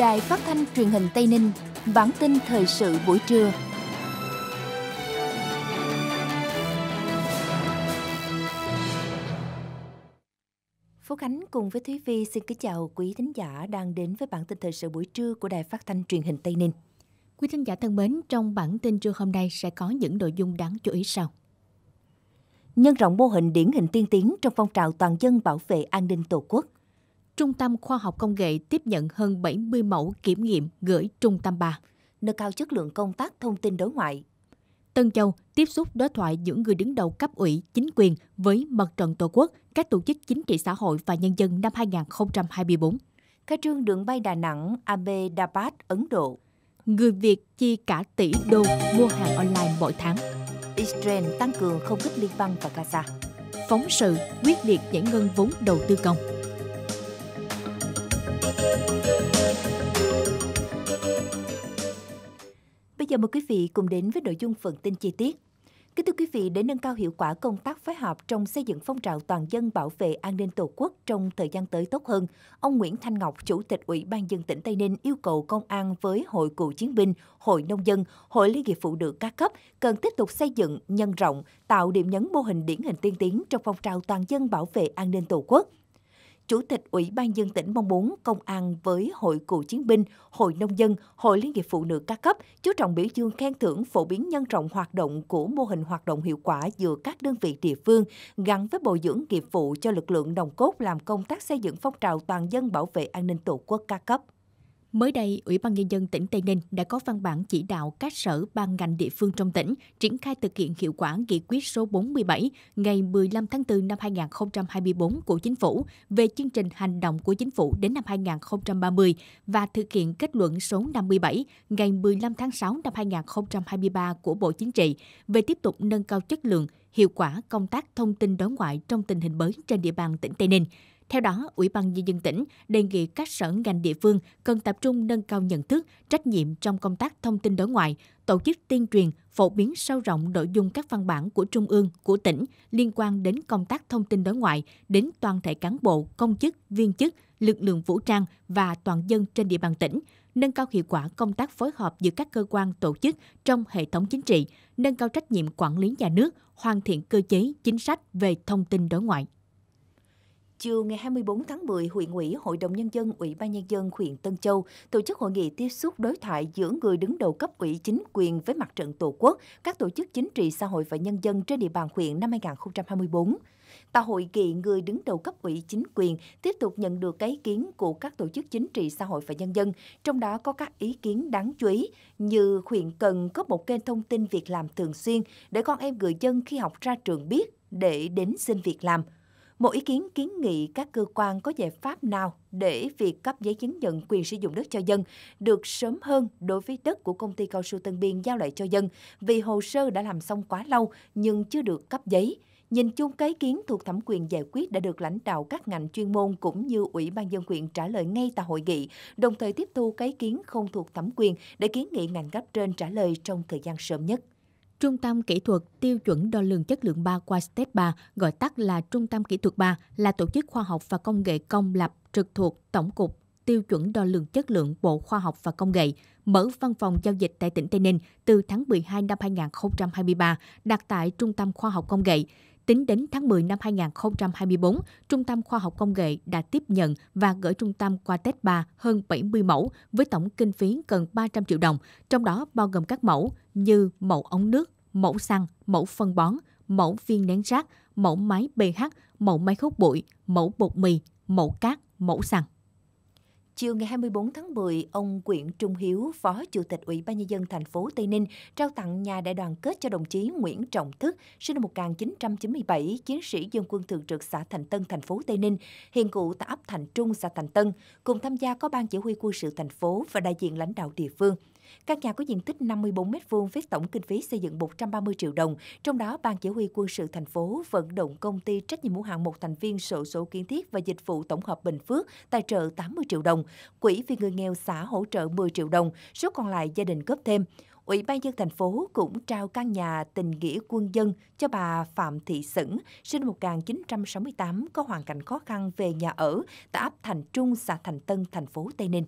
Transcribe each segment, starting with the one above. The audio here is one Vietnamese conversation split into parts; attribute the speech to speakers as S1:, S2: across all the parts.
S1: Đài Phát thanh Truyền hình Tây Ninh, bản tin thời sự buổi trưa. Phú Khánh cùng với Thúy Vi xin kính chào quý thính giả đang đến với bản tin thời sự buổi trưa của Đài Phát thanh Truyền hình Tây Ninh. Quý thính giả thân mến, trong bản tin trưa hôm nay sẽ có những nội dung đáng chú ý sau. Nhân rộng mô hình điển hình tiên tiến trong phong trào toàn dân bảo vệ an ninh Tổ quốc – Trung tâm Khoa học Công nghệ tiếp nhận hơn 70 mẫu kiểm nghiệm gửi
S2: Trung tâm 3. Nâng cao chất lượng công tác thông tin đối ngoại. Tân Châu tiếp xúc đối thoại những người đứng đầu cấp ủy, chính quyền với mặt trận Tổ quốc, các tổ chức chính trị xã hội và nhân dân năm 2024. Khai trương đường bay Đà Nẵng Ahmedabad, Ấn Độ. Người Việt chi cả tỷ đô mua hàng online mỗi tháng. Israel tăng cường không kích liên bang và Gaza. Phóng sự quyết liệt giải ngân vốn đầu tư
S1: công. Bây giờ mời quý vị cùng đến với nội dung phần tin chi tiết. Kính thưa quý vị, để nâng cao hiệu quả công tác phối hợp trong xây dựng phong trào toàn dân bảo vệ an ninh Tổ quốc trong thời gian tới tốt hơn, ông Nguyễn Thanh Ngọc, Chủ tịch Ủy ban dân tỉnh Tây Ninh yêu cầu công an với Hội Cựu Chiến binh, Hội Nông dân, Hội Liên hiệp Phụ nữ các cấp cần tiếp tục xây dựng, nhân rộng, tạo điểm nhấn mô hình điển hình tiên tiến trong phong trào toàn dân bảo vệ an ninh Tổ quốc – Chủ tịch Ủy ban dân tỉnh mong muốn công an với Hội Cựu Chiến binh, Hội Nông dân, Hội Liên hiệp Phụ nữ các cấp chú trọng biểu dương khen thưởng phổ biến nhân rộng hoạt động của mô hình hoạt động hiệu quả giữa các đơn vị địa phương gắn với bồi dưỡng nghiệp vụ cho lực lượng đồng cốt làm công tác xây dựng phong trào toàn dân bảo vệ an ninh tổ quốc các cấp. Mới đây, Ủy ban Nhân
S2: dân tỉnh Tây Ninh đã có văn bản chỉ đạo các sở ban ngành địa phương trong tỉnh triển khai thực hiện hiệu quả nghị quyết số 47 ngày 15 tháng 4 năm 2024 của Chính phủ về chương trình hành động của Chính phủ đến năm 2030 và thực hiện kết luận số 57 ngày 15 tháng 6 năm 2023 của Bộ Chính trị về tiếp tục nâng cao chất lượng, hiệu quả công tác thông tin đối ngoại trong tình hình mới trên địa bàn tỉnh Tây Ninh – theo đó, Ủy ban Nhân dân tỉnh đề nghị các sở ngành địa phương cần tập trung nâng cao nhận thức, trách nhiệm trong công tác thông tin đối ngoại, tổ chức tuyên truyền, phổ biến sâu rộng nội dung các văn bản của Trung ương, của tỉnh liên quan đến công tác thông tin đối ngoại đến toàn thể cán bộ, công chức, viên chức, lực lượng vũ trang và toàn dân trên địa bàn tỉnh, nâng cao hiệu quả công tác phối hợp giữa các cơ quan tổ chức trong hệ thống chính trị, nâng cao trách nhiệm quản lý nhà nước, hoàn thiện cơ chế, chính sách về thông tin đối ngoại
S1: chiều ngày 24 tháng 10, huyện ủy, Hội đồng Nhân dân, Ủy ban Nhân dân huyện Tân Châu tổ chức hội nghị tiếp xúc đối thoại giữa người đứng đầu cấp ủy chính quyền với mặt trận Tổ quốc, các tổ chức chính trị xã hội và nhân dân trên địa bàn huyện năm 2024. Tại hội nghị, người đứng đầu cấp ủy chính quyền tiếp tục nhận được cái ý kiến của các tổ chức chính trị xã hội và nhân dân, trong đó có các ý kiến đáng chú ý như huyện cần có một kênh thông tin việc làm thường xuyên để con em người dân khi học ra trường biết để đến xin việc làm – một ý kiến kiến nghị các cơ quan có giải pháp nào để việc cấp giấy chứng nhận quyền sử dụng đất cho dân được sớm hơn đối với đất của công ty cao su Tân Biên giao lại cho dân vì hồ sơ đã làm xong quá lâu nhưng chưa được cấp giấy. Nhìn chung cái kiến thuộc thẩm quyền giải quyết đã được lãnh đạo các ngành chuyên môn cũng như Ủy ban dân huyện trả lời ngay tại hội nghị, đồng thời tiếp thu cái kiến không thuộc thẩm quyền để kiến nghị ngành cấp trên trả lời trong thời gian sớm nhất. Trung tâm Kỹ thuật Tiêu
S2: chuẩn Đo lường Chất lượng 3 qua Step 3, gọi tắt là Trung tâm Kỹ thuật 3, là tổ chức khoa học và công nghệ công lập trực thuộc Tổng cục Tiêu chuẩn Đo lường Chất lượng Bộ Khoa học và Công nghệ, mở văn phòng giao dịch tại tỉnh Tây Ninh từ tháng 12 năm 2023, đặt tại Trung tâm Khoa học Công nghệ. Tính đến tháng 10 năm 2024, Trung tâm Khoa học Công nghệ đã tiếp nhận và gửi Trung tâm qua test 3 hơn 70 mẫu với tổng kinh phí gần 300 triệu đồng, trong đó bao gồm các mẫu như mẫu ống nước, mẫu xăng, mẫu phân bón, mẫu viên nén rác, mẫu máy pH, mẫu máy hút bụi, mẫu bột mì, mẫu cát, mẫu xăng.
S1: Chiều ngày 24 tháng 10, ông Nguyễn Trung Hiếu, Phó Chủ tịch Ủy ban Nhân dân thành phố Tây Ninh, trao tặng nhà đại đoàn kết cho đồng chí Nguyễn Trọng Thức, sinh năm 1997, chiến sĩ dân quân thường trực xã Thành Tân, thành phố Tây Ninh, hiện cụ tại ấp Thành Trung, xã Thành Tân, cùng tham gia có ban chỉ huy quân sự thành phố và đại diện lãnh đạo địa phương – Căn nhà có diện tích 54 m2 với tổng kinh phí xây dựng 130 triệu đồng, trong đó Ban Chỉ huy Quân sự thành phố vận động công ty trách nhiệm hữu hạn một thành viên sổ số kiến thiết và dịch vụ tổng hợp Bình Phước tài trợ 80 triệu đồng, quỹ vì người nghèo xã hỗ trợ 10 triệu đồng, số còn lại gia đình góp thêm. Ủy ban dân thành phố cũng trao căn nhà tình nghĩa quân dân cho bà Phạm Thị Sửng, sinh 1968, có hoàn cảnh khó khăn về nhà ở tại ấp Thành Trung, xã Thành Tân, thành phố Tây Ninh.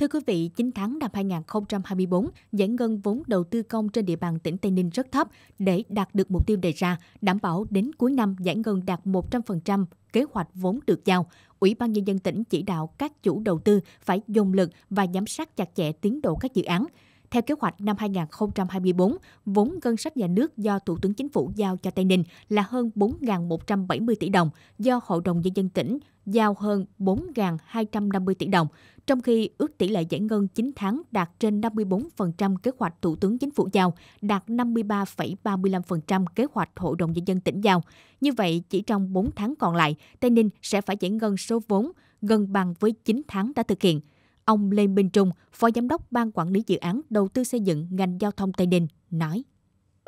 S1: Thưa quý vị, 9 tháng năm
S2: 2024, giải ngân vốn đầu tư công trên địa bàn tỉnh Tây Ninh rất thấp để đạt được mục tiêu đề ra, đảm bảo đến cuối năm giải ngân đạt 100% kế hoạch vốn được giao. Ủy ban Nhân dân tỉnh chỉ đạo các chủ đầu tư phải dùng lực và giám sát chặt chẽ tiến độ các dự án. Theo kế hoạch năm 2024, vốn ngân sách nhà nước do Thủ tướng Chính phủ giao cho Tây Ninh là hơn 4.170 tỷ đồng, do Hội đồng Nhân dân tỉnh giao hơn 4.250 tỷ đồng, trong khi ước tỷ lệ giải ngân 9 tháng đạt trên 54% kế hoạch Thủ tướng Chính phủ giao, đạt 53,35% kế hoạch Hội đồng Nhân dân tỉnh giao. Như vậy, chỉ trong 4 tháng còn lại, Tây Ninh sẽ phải giải ngân số vốn gần bằng với 9 tháng đã thực hiện – Ông Lê Minh Trung, Phó Giám đốc Ban Quản lý Dự án Đầu tư xây dựng ngành giao thông Tây Ninh nói.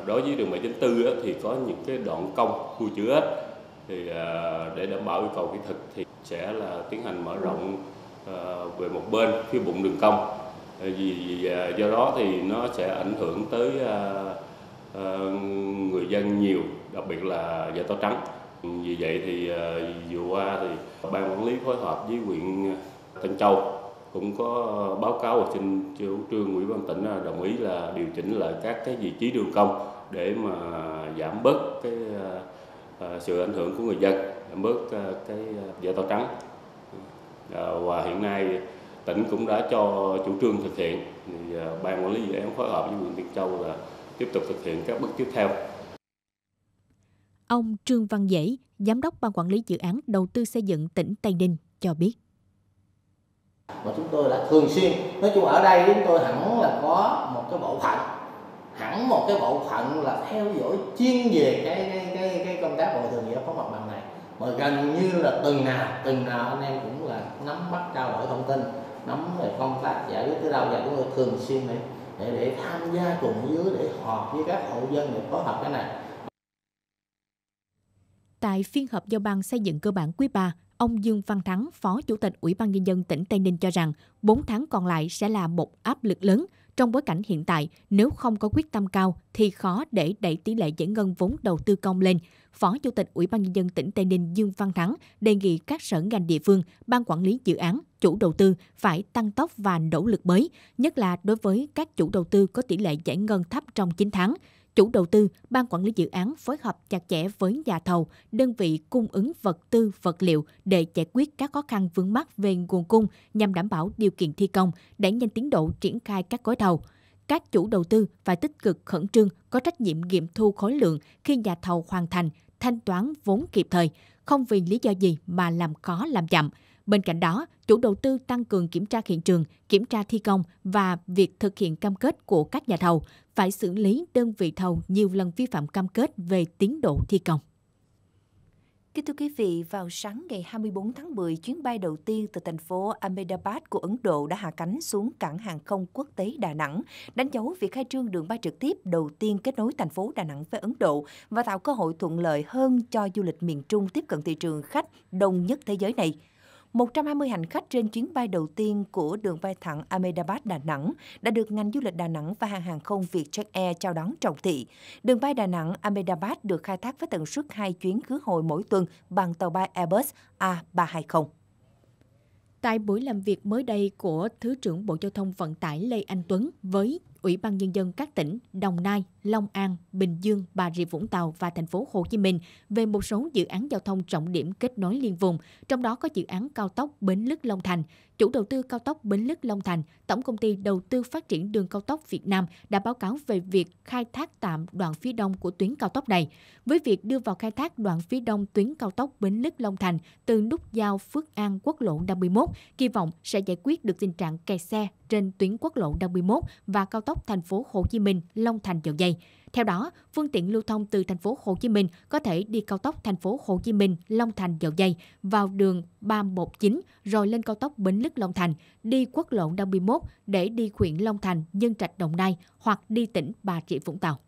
S3: Đối với đường 794 thì có những cái đoạn công khu chứa thì à, để đảm bảo yêu cầu kỹ thuật thì sẽ là tiến hành mở rộng à, về một bên phía bụng đường cong à, vì do đó thì nó sẽ ảnh hưởng tới người dân nhiều đặc biệt là dân tố trắng vì vậy thì vừa qua thì ban quản lý phối hợp với huyện Tân Châu cũng có báo cáo ở trên chủ trương ủy ban tỉnh à, đồng ý là điều chỉnh lại các cái vị trí đường công để mà giảm bớt cái à, à, sự ảnh hưởng của người dân giảm bớt cái giờ tàu trắng và hiện nay tỉnh cũng đã cho chủ trương thực hiện thì ban quản lý dự án phối hợp với huyện Tiên Châu là tiếp tục thực hiện các bước tiếp theo
S2: Ông Trương Văn Dễ, Giám đốc Ban Quản lý Dự án Đầu tư xây dựng tỉnh Tây Ninh cho biết
S3: mà chúng tôi đã thường xuyên nói chung ở đây chúng tôi hẳn là có một cái bộ phận hẳn một cái bộ phận là theo dõi chuyên về cái cái cái, cái công tác bồi thường giải phóng mặt bằng này mà gần như là từng nào từng nào anh em cũng là nắm bắt trao đổi thông tin nắm về công tác giải quyết tới đâu và chúng tôi thường xuyên để, để để tham gia cùng dưới để họp với các hộ dân để phối hợp cái này
S2: Tại phiên họp giao ban xây dựng cơ bản quý 3 Ông Dương Văn Thắng, Phó Chủ tịch Ủy ban Nhân dân tỉnh Tây Ninh cho rằng 4 tháng còn lại sẽ là một áp lực lớn. Trong bối cảnh hiện tại, nếu không có quyết tâm cao thì khó để đẩy tỷ lệ giải ngân vốn đầu tư công lên. Phó Chủ tịch Ủy ban Nhân dân tỉnh Tây Ninh Dương Văn Thắng đề nghị các sở ngành địa phương, ban quản lý dự án, chủ đầu tư phải tăng tốc và nỗ lực mới, nhất là đối với các chủ đầu tư có tỷ lệ giải ngân thấp trong 9 tháng. Chủ đầu tư, ban quản lý dự án phối hợp chặt chẽ với nhà thầu, đơn vị cung ứng vật tư, vật liệu để giải quyết các khó khăn vướng mắc về nguồn cung nhằm đảm bảo điều kiện thi công, đẩy nhanh tiến độ triển khai các gói thầu các chủ đầu tư phải tích cực khẩn trương có trách nhiệm nghiệm thu khối lượng khi nhà thầu hoàn thành, thanh toán vốn kịp thời, không vì lý do gì mà làm khó làm chậm. Bên cạnh đó, chủ đầu tư tăng cường kiểm tra hiện trường, kiểm tra thi công và việc thực hiện cam kết của các nhà thầu, phải xử lý đơn vị thầu nhiều lần vi phạm cam kết về tiến độ thi công.
S1: Kính thưa quý vị, vào sáng ngày 24 tháng 10, chuyến bay đầu tiên từ thành phố Ahmedabad của Ấn Độ đã hạ cánh xuống cảng hàng không quốc tế Đà Nẵng, đánh dấu việc khai trương đường bay trực tiếp đầu tiên kết nối thành phố Đà Nẵng với Ấn Độ và tạo cơ hội thuận lợi hơn cho du lịch miền Trung tiếp cận thị trường khách đông nhất thế giới này. 120 hành khách trên chuyến bay đầu tiên của đường bay thẳng Ahmedabad Đà Nẵng đã được ngành du lịch Đà Nẵng và hàng hàng không Vietjet Air chào đón trọng thị. Đường bay Đà Nẵng Ahmedabad được khai thác với tần suất 2 chuyến khứ hồi mỗi tuần bằng tàu bay Airbus A320. Tại buổi làm việc mới đây của Thứ trưởng Bộ Giao thông Vận tải Lê Anh
S2: Tuấn với Ủy ban nhân dân các tỉnh Đồng Nai, Long An, Bình Dương, Bà Rịa Vũng Tàu và thành phố Hồ Chí Minh về một số dự án giao thông trọng điểm kết nối liên vùng, trong đó có dự án cao tốc Bến Lức Long Thành. Chủ đầu tư cao tốc Bến Lức Long Thành, Tổng công ty Đầu tư Phát triển đường cao tốc Việt Nam đã báo cáo về việc khai thác tạm đoạn phía đông của tuyến cao tốc này. Với việc đưa vào khai thác đoạn phía đông tuyến cao tốc Bến Lức Long Thành từ nút giao Phước An quốc lộ 51, kỳ vọng sẽ giải quyết được tình trạng kẹt xe trên tuyến quốc lộ 51 và cao tốc thành phố Hồ Chí Minh Long Thành Dầu Dây. Theo đó, phương tiện lưu thông từ thành phố Hồ Chí Minh có thể đi cao tốc thành phố Hồ Chí Minh Long Thành Dầu Dây vào đường 319 rồi lên cao tốc Bến Lức Long Thành, đi quốc lộ 51 để đi huyện Long
S1: Thành, Nhân Trạch Đồng Nai hoặc đi tỉnh Bà Rịa Vũng Tàu.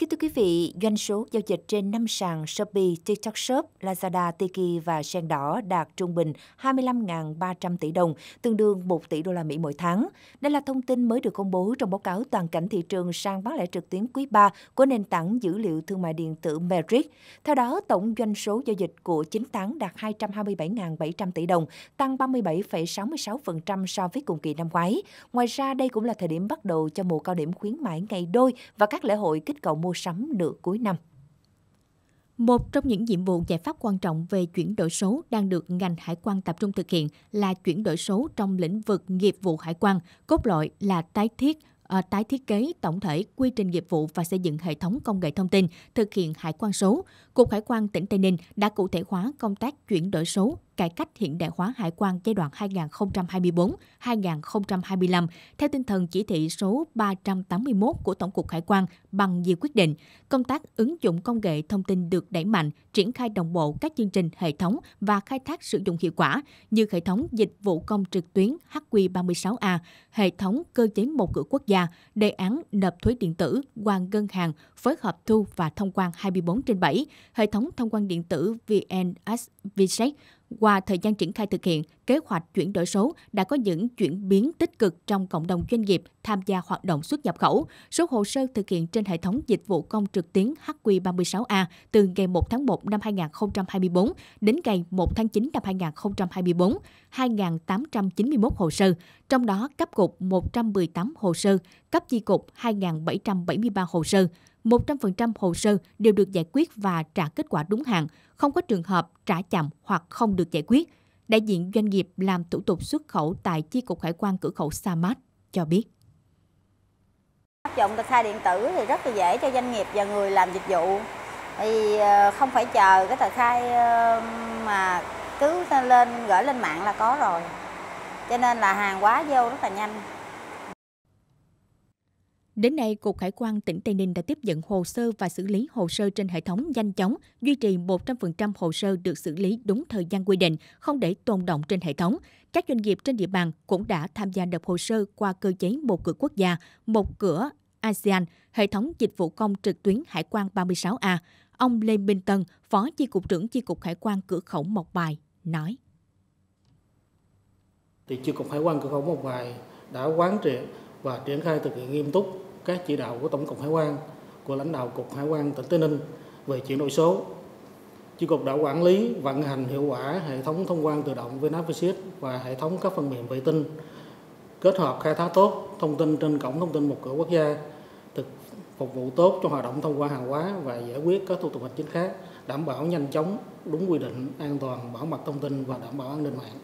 S1: Kính thưa quý vị, doanh số giao dịch trên 5 sàn Shopee, TikTok Shop, Lazada, Tiki và Sen Đỏ đạt trung bình 25.300 tỷ đồng, tương đương 1 tỷ đô la Mỹ mỗi tháng. Đây là thông tin mới được công bố trong báo cáo toàn cảnh thị trường sàn bán lẻ trực tuyến quý 3 của nền tảng dữ liệu thương mại điện tử Merit. Theo đó, tổng doanh số giao dịch của 9 tháng đạt 227.700 tỷ đồng, tăng 37,66% so với cùng kỳ năm ngoái. Ngoài ra, đây cũng là thời điểm bắt đầu cho mùa cao điểm khuyến mãi ngày đôi và các lễ hội kích cầu mua mua sắm nửa cuối năm. Một trong những nhiệm vụ giải pháp quan trọng về chuyển đổi số đang
S2: được ngành hải quan tập trung thực hiện là chuyển đổi số trong lĩnh vực nghiệp vụ hải quan, cốt lõi là tái thiết ờ, tái thiết kế tổng thể quy trình nghiệp vụ và xây dựng hệ thống công nghệ thông tin thực hiện hải quan số, Cục Hải quan tỉnh Tây Ninh đã cụ thể hóa công tác chuyển đổi số cải cách hiện đại hóa hải quan giai đoạn 2024-2025 theo tinh thần chỉ thị số 381 của Tổng cục Hải quan bằng nhiều quyết định. Công tác ứng dụng công nghệ thông tin được đẩy mạnh, triển khai đồng bộ các chương trình hệ thống và khai thác sử dụng hiệu quả như hệ thống dịch vụ công trực tuyến HQ36A, hệ thống cơ chế một cửa quốc gia, đề án nộp thuế điện tử qua ngân hàng phối hợp thu và thông quan 24 trên 7, hệ thống thông quan điện tử VNS Vicheck, qua thời gian triển khai thực hiện, kế hoạch chuyển đổi số đã có những chuyển biến tích cực trong cộng đồng doanh nghiệp tham gia hoạt động xuất nhập khẩu. Số hồ sơ thực hiện trên hệ thống dịch vụ công trực tuyến HQ36A từ ngày 1 tháng 1 năm 2024 đến ngày 1 tháng 9 năm 2024, 2.891 hồ sơ, trong đó cấp cục 118 hồ sơ, cấp chi cục 2.773 hồ sơ, 100% hồ sơ đều được giải quyết và trả kết quả đúng hạn, không có trường hợp trả chậm hoặc không được giải quyết. Đại diện doanh nghiệp làm thủ tục xuất khẩu tại Chi cục Hải quan cửa khẩu Sa Mát cho biết. Áp dụng tờ khai điện tử thì rất là dễ cho doanh nghiệp và người làm dịch vụ. Thì ờ, không phải chờ cái tờ khai ờ, mà cứ lên gửi lên mạng là có rồi. Cho nên là hàng quá vô rất là nhanh. Đến nay, Cục Hải quan tỉnh Tây Ninh đã tiếp nhận hồ sơ và xử lý hồ sơ trên hệ thống nhanh chóng, duy trì 100% hồ sơ được xử lý đúng thời gian quy định, không để tồn động trên hệ thống. Các doanh nghiệp trên địa bàn cũng đã tham gia nộp hồ sơ qua cơ chế một cửa quốc gia, một cửa ASEAN, hệ thống dịch vụ công trực tuyến hải quan 36A. Ông Lê Minh Tân, Phó Chi cục trưởng Chi cục Hải quan cửa khẩu Mộc Bài, nói.
S3: Thì Chi cục Hải quan cửa khẩu Mộc Bài đã quán triệt và triển khai thực hiện nghiêm túc các chỉ đạo của Tổng cục Hải quan, của lãnh đạo Cục Hải quan tỉnh Tây Ninh về chuyển đổi số. Chi cục đã quản lý, vận hành hiệu quả hệ thống thông quan tự động VNAVICIS và hệ thống các phần mềm vệ tinh, kết hợp khai thác tốt thông tin trên cổng thông tin một cửa quốc gia, thực phục vụ tốt cho hoạt động thông quan hàng hóa và giải quyết các thủ tục hành chính khác, đảm bảo nhanh chóng, đúng quy định, an toàn, bảo mật thông tin và đảm bảo an ninh mạng.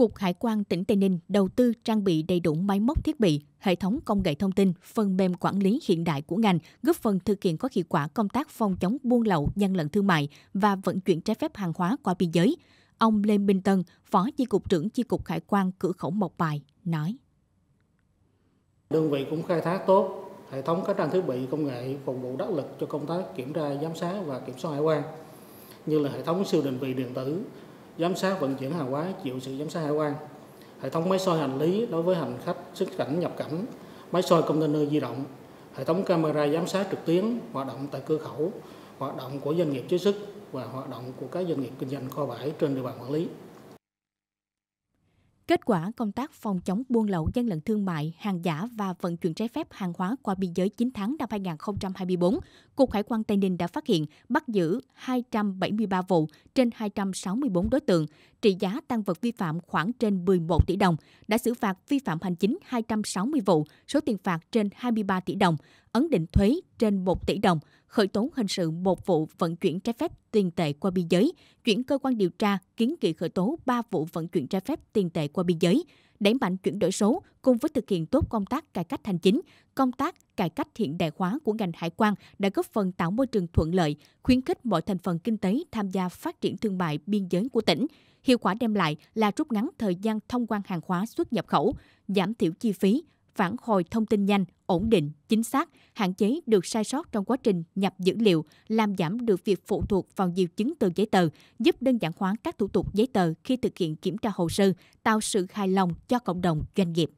S2: Cục Hải quan tỉnh Tây Ninh đầu tư trang bị đầy đủ máy móc thiết bị, hệ thống công nghệ thông tin, phần mềm quản lý hiện đại của ngành, góp phần thực hiện có hiệu quả công tác phòng chống buôn lậu, gian lận thương mại và vận chuyển trái phép hàng hóa qua biên giới. Ông Lê Minh Tân, Phó Chi cục trưởng Chi cục Hải quan cửa khẩu Mộc Bài nói:
S3: Đơn vị cũng khai thác tốt hệ thống các trang thiết bị công nghệ phục vụ đắc lực cho công tác kiểm tra, giám sát và kiểm soát hải quan như là hệ thống siêu định vị điện tử, giám sát vận chuyển hàng hóa chịu sự giám sát hải quan hệ thống máy soi hành lý đối với hành khách xuất cảnh nhập cảnh máy soi container di động hệ thống camera giám sát trực tuyến hoạt động tại cửa khẩu hoạt động của doanh nghiệp chế sức và hoạt động của các doanh nghiệp kinh doanh kho bãi trên địa bàn quản lý
S2: Kết quả công tác phòng chống buôn lậu gian lận thương mại, hàng giả và vận chuyển trái phép hàng hóa qua biên giới 9 tháng năm 2024, Cục Hải quan Tây Ninh đã phát hiện bắt giữ 273 vụ trên 264 đối tượng, trị giá tăng vật vi phạm khoảng trên 11 tỷ đồng, đã xử phạt vi phạm hành chính 260 vụ, số tiền phạt trên 23 tỷ đồng, ấn định thuế trên 1 tỷ đồng, khởi tố hình sự một vụ vận chuyển trái phép tiền tệ qua biên giới, chuyển cơ quan điều tra kiến nghị khởi tố 3 vụ vận chuyển trái phép tiền tệ qua biên giới, đẩy mạnh chuyển đổi số cùng với thực hiện tốt công tác cải cách hành chính, công tác cải cách hiện đại hóa của ngành hải quan đã góp phần tạo môi trường thuận lợi, khuyến khích mọi thành phần kinh tế tham gia phát triển thương mại biên giới của tỉnh. Hiệu quả đem lại là rút ngắn thời gian thông quan hàng hóa xuất nhập khẩu, giảm thiểu chi phí, phản hồi thông tin nhanh, ổn định, chính xác, hạn chế được sai sót trong quá trình nhập dữ liệu, làm giảm được việc phụ thuộc vào nhiều chứng từ giấy tờ, giúp đơn giản hóa các thủ tục giấy tờ khi thực hiện kiểm tra hồ sơ, tạo sự hài lòng cho cộng đồng doanh nghiệp.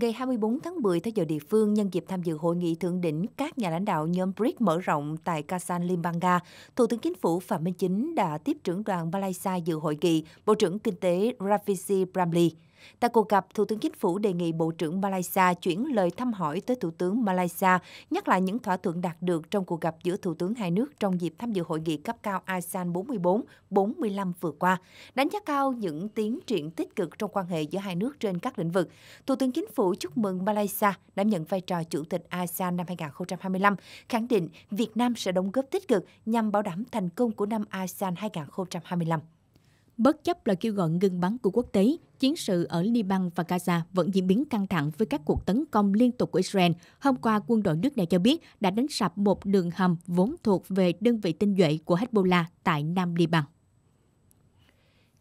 S1: Ngày 24 tháng 10 theo giờ địa phương, nhân dịp tham dự hội nghị thượng đỉnh các nhà lãnh đạo nhóm BRICS mở rộng tại Kasan Limbanga, Thủ tướng Chính phủ Phạm Minh Chính đã tiếp trưởng đoàn Malaysia dự hội nghị Bộ trưởng Kinh tế Ravisi Bramley. Tại cuộc gặp, Thủ tướng Chính phủ đề nghị Bộ trưởng Malaysia chuyển lời thăm hỏi tới Thủ tướng Malaysia, nhắc lại những thỏa thuận đạt được trong cuộc gặp giữa Thủ tướng hai nước trong dịp tham dự hội nghị cấp cao ASEAN 44-45 vừa qua, đánh giá cao những tiến triển tích cực trong quan hệ giữa hai nước trên các lĩnh vực. Thủ tướng Chính phủ chúc mừng Malaysia đảm nhận vai trò Chủ tịch ASEAN năm 2025, khẳng định Việt Nam sẽ đóng góp tích cực nhằm bảo đảm thành công của năm ASEAN 2025. Bất chấp lời kêu gọi ngừng bắn của quốc tế, chiến
S2: sự ở Liban và Gaza vẫn diễn biến căng thẳng với các cuộc tấn công liên tục của Israel. Hôm qua, quân đội nước này cho biết đã đánh sập một đường hầm vốn thuộc về đơn vị tinh nhuệ của Hezbollah tại Nam Liban.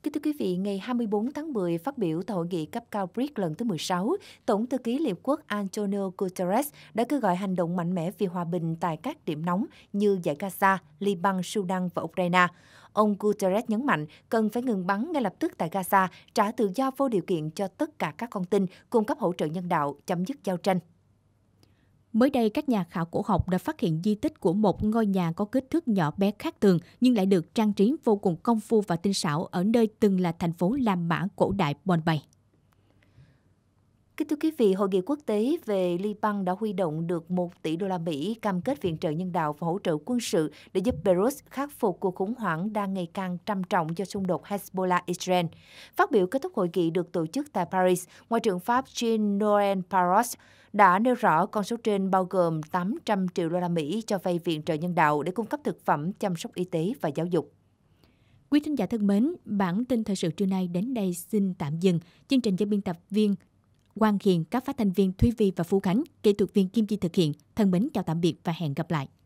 S1: Kính thưa quý vị, ngày 24 tháng 10 phát biểu tại hội nghị cấp cao BRICS lần thứ 16, Tổng thư ký Liên Quốc Antonio Guterres đã kêu gọi hành động mạnh mẽ vì hòa bình tại các điểm nóng như giải Gaza, Liban, Sudan và Ukraine. Ông Guterres nhấn mạnh cần phải ngừng bắn ngay lập tức tại Gaza, trả tự do vô điều kiện cho tất cả các con tin, cung cấp hỗ trợ nhân đạo, chấm dứt giao tranh.
S2: Mới đây, các nhà khảo cổ học đã phát hiện di tích của một ngôi nhà có kích thước nhỏ bé khác thường nhưng lại được trang trí vô cùng công phu và tinh xảo ở nơi từng là thành phố La Mã cổ đại Bombay.
S1: Kính thưa quý vị, Hội nghị quốc tế về Liban đã huy động được 1 tỷ đô la Mỹ cam kết viện trợ nhân đạo và hỗ trợ quân sự để giúp Beirut khắc phục cuộc khủng hoảng đang ngày càng trầm trọng do xung đột Hezbollah-Israel. Phát biểu kết thúc hội nghị được tổ chức tại Paris, Ngoại trưởng Pháp Jean-Noël Barros đã nêu rõ con số trên bao gồm 800 triệu đô la Mỹ cho vay viện trợ nhân đạo để cung cấp thực phẩm, chăm sóc y tế và giáo dục. Quý thính giả thân mến, bản tin thời sự trưa nay đến đây xin tạm dừng.
S2: Chương trình do biên tập viên Quang Hiền, các phát thanh viên Thúy Vi và Phú Khánh, kỹ thuật viên Kim Chi thực hiện. Thân mến chào tạm biệt và hẹn gặp lại.